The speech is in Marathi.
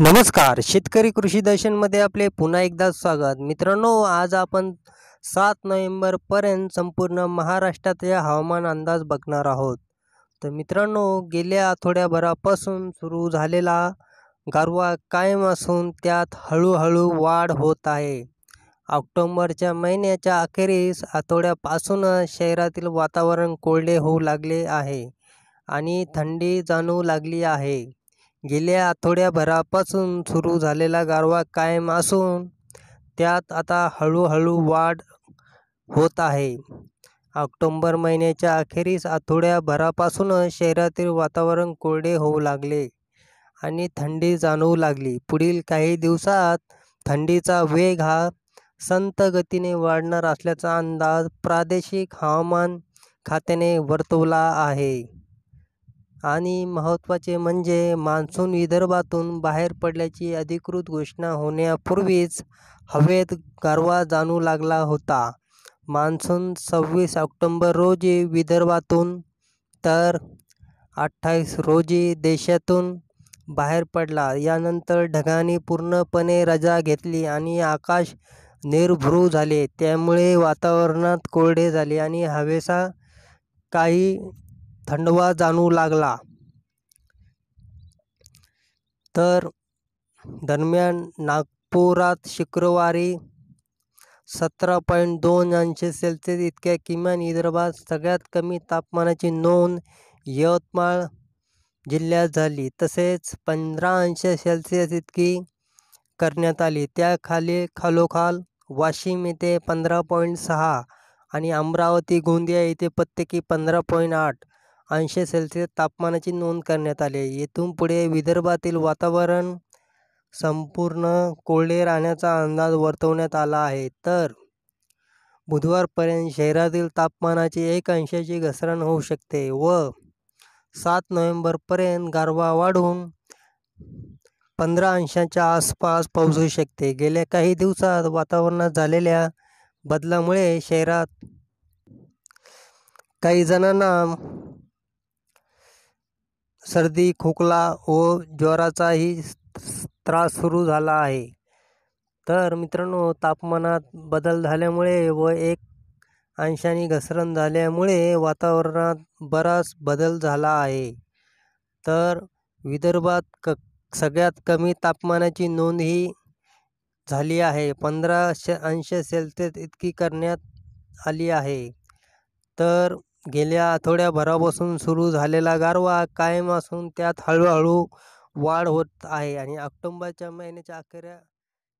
नमस्कार शेतकरी कृषी दर्शनमध्ये आपले पुन्हा एकदा स्वागत मित्रांनो आज आपण सात नोव्हेंबरपर्यंत संपूर्ण या हवामान अंदाज बघणार आहोत तर मित्रांनो गेल्या आठवड्याभरापासून सुरू झालेला गारवा कायम असून त्यात हळूहळू वाढ होत आहे ऑक्टोंबरच्या महिन्याच्या अखेरीस आठवड्यापासूनच शहरातील वातावरण कोरडे होऊ लागले आहे आणि थंडी जाणू लागली आहे गेल्या आठवड्याभरापासून सुरू झालेला गारवा कायम असून त्यात आता हळूहळू वाढ होत आहे ऑक्टोंबर महिन्याच्या अखेरीस आठवड्याभरापासूनच शहरातील वातावरण कोरडे होऊ लागले आणि थंडी जाणवू लागली पुढील काही दिवसात थंडीचा वेग हा संत गतीने वाढणार असल्याचा अंदाज प्रादेशिक हवामान खात्याने वर्तवला आहे आणि महत्त्वाचे म्हणजे मान्सून विदर्भातून बाहेर पडल्याची अधिकृत घोषणा होण्यापूर्वीच हवेत गारवा जाणू लागला होता मान्सून सव्वीस ऑक्टोंबर रोजी विदर्भातून तर अठ्ठावीस रोजी देशातून बाहेर पडला यानंतर ढगांनी पूर्णपणे रजा घेतली आणि आकाश निर्भ्रू झाले त्यामुळे वातावरणात कोरडे झाले आणि हवेचा काही थंडवा जाणू लागला तर दरम्यान नागपुरात शुक्रवारी सतरा पॉईंट दोन अंश सेल्सिअस इतक्या किमान विदर्भात सगळ्यात कमी तापमानाची नोंद यवतमाळ जिल्ह्यात झाली तसेच पंधरा अंश सेल्सिअस इतकी करण्यात आली त्याखाली खालोखाल वाशिम येथे पंधरा पॉईंट सहा आणि अमरावती गोंदिया येथे प्रत्येकी पंधरा पॉईंट आठ अंश सेल्सिअस तापमानाची नोंद करण्यात आली आहे येथून पुढे विदर्भातील वातावरण संपूर्ण कोरडे राहण्याचा अंदाज वर्तवण्यात आला आहे तर बुधवारपर्यंत शहरातील तापमानाची एक अंशाची घसरण होऊ शकते व सात नोव्हेंबरपर्यंत गारवा वाढून पंधरा अंशाच्या आसपास पोहोचू शकते गेल्या काही दिवसात वातावरणात झालेल्या बदलामुळे शहरात काही जणांना सर्दी खोकला व ज्वराचाही त्रास सुरू झाला आहे तर मित्रांनो तापमानात बदल झाल्यामुळे व एक अंशाने घसरण झाल्यामुळे वातावरणात बराच बदल झाला आहे तर विदर्भात क सगळ्यात कमी तापमानाची नोंद ही झाली आहे पंधरा अंश सेल्सिअस इतकी करण्यात आली आहे तर गेल्या आठवड्याभरापासून सुरू झालेला गारवा कायम असून त्यात हळूहळू वाढ होत आहे आणि ऑक्टोंबरच्या महिन्याच्या अखेऱ्या